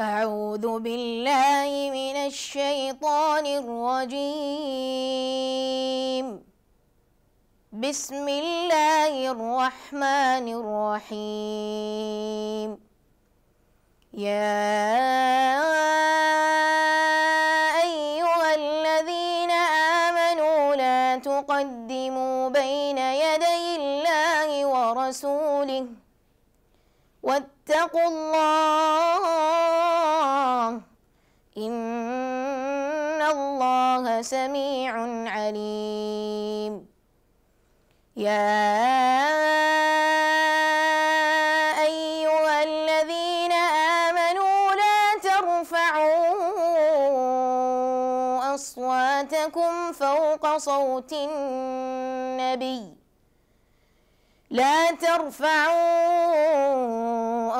أعوذ بالله من الشيطان الرجيم بسم الله الرحمن الرحيم يا أيها الذين آمنوا لا تقدموا بين يدي الله ورسوله واتقوا الله إن الله سميع عليم يا أيها الذين آمنوا لا ترفعوا أصواتكم فوق صوت النبي لا ترفعوا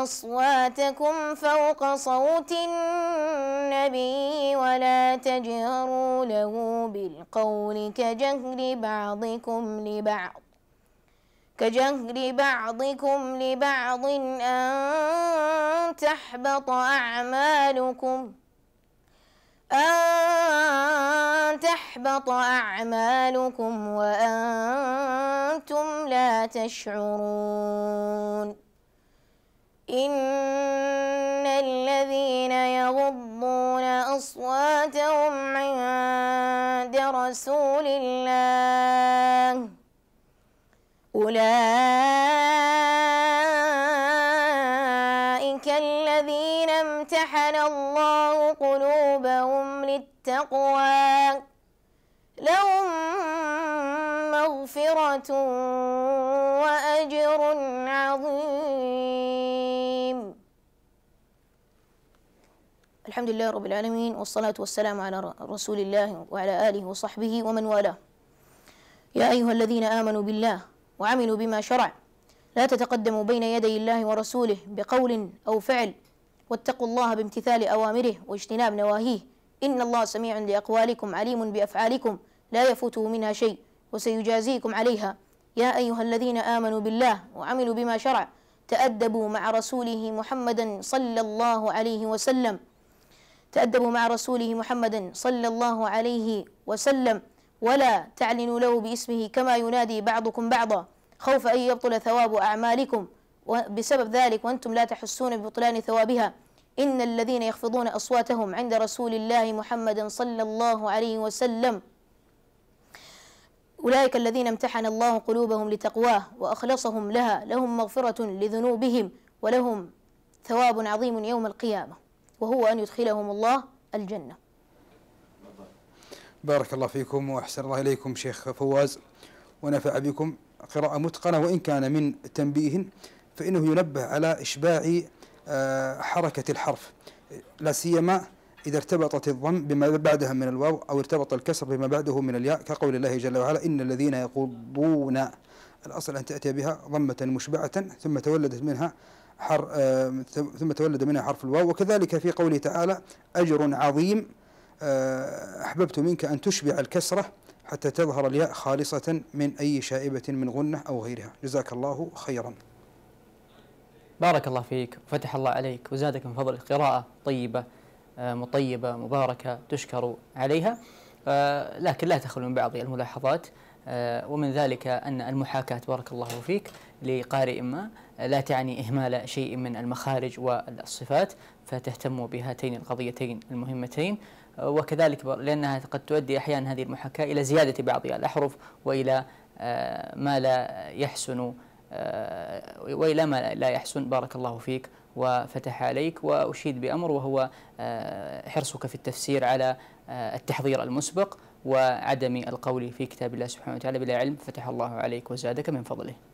أصواتكم فوق صوت النبي ولا تجهروا له بالقول كجهر بعضكم لبعض كجهر بعضكم لبعض أن تحبط أعمالكم أن تحبط أعمالكم وأنتم لا تشعرون إن الذين يغضون أصواتهم عند رسول الله أولئك الذين امتحن الله قلوبهم للتقوى لهم مغفرة وأجر عظيم الحمد لله رب العالمين والصلاة والسلام على رسول الله وعلى آله وصحبه ومن والاه يا أيها الذين آمنوا بالله وعملوا بما شرع لا تتقدموا بين يدي الله ورسوله بقول أو فعل واتقوا الله بامتثال أوامره واجتناب نواهيه إن الله سميع لأقوالكم عليم بأفعالكم لا يفوته منها شيء وسيجازيكم عليها يا أيها الذين آمنوا بالله وعملوا بما شرع تأدبوا مع رسوله محمدا صلى الله عليه وسلم تأدبوا مع رسوله محمدا صلى الله عليه وسلم ولا تعلنوا له باسمه كما ينادي بعضكم بعضا خوف أن يبطل ثواب أعمالكم بسبب ذلك وأنتم لا تحسون ببطلان ثوابها إن الذين يخفضون أصواتهم عند رسول الله محمد صلى الله عليه وسلم أولئك الذين امتحن الله قلوبهم لتقواه وأخلصهم لها لهم مغفرة لذنوبهم ولهم ثواب عظيم يوم القيامة وهو أن يدخلهم الله الجنة بارك الله فيكم وأحسن الله إليكم شيخ فواز ونفع بكم قراءة متقنة وإن كان من تنبيه فإنه ينبه على إشباع آه، حركة الحرف لا سيما إذا ارتبطت الضم بما بعدها من الواو أو ارتبط الكسر بما بعده من الياء كقول الله جل وعلا إن الذين يقضون الأصل أن تأتي بها ضمة مشبعة ثم تولدت منها حر آه ثم تولد منها حرف الواو وكذلك في قوله تعالى أجر عظيم آه أحببت منك أن تشبع الكسرة حتى تظهر الياء خالصة من أي شائبة من غنة أو غيرها جزاك الله خيرا بارك الله فيك وفتح الله عليك وزادك من فضل قراءة طيبة مطيبة مباركة تشكر عليها آه، لكن لا تخلو من بعض الملاحظات آه، ومن ذلك أن المحاكاة بارك الله فيك لقارئ ما آه، لا تعني إهمال شيء من المخارج والصفات فتهتم بهاتين القضيتين المهمتين وكذلك لأنها قد تؤدي أحيانا هذه المحاكاة إلى زيادة بعض الأحرف وإلى ما لا يحسن آه، وإلى ما لا يحسن بارك الله فيك وفتح عليك وأشيد بأمر وهو آه، حرصك في التفسير على آه، التحضير المسبق وعدم القول في كتاب الله سبحانه وتعالى بلا علم فتح الله عليك وزادك من فضله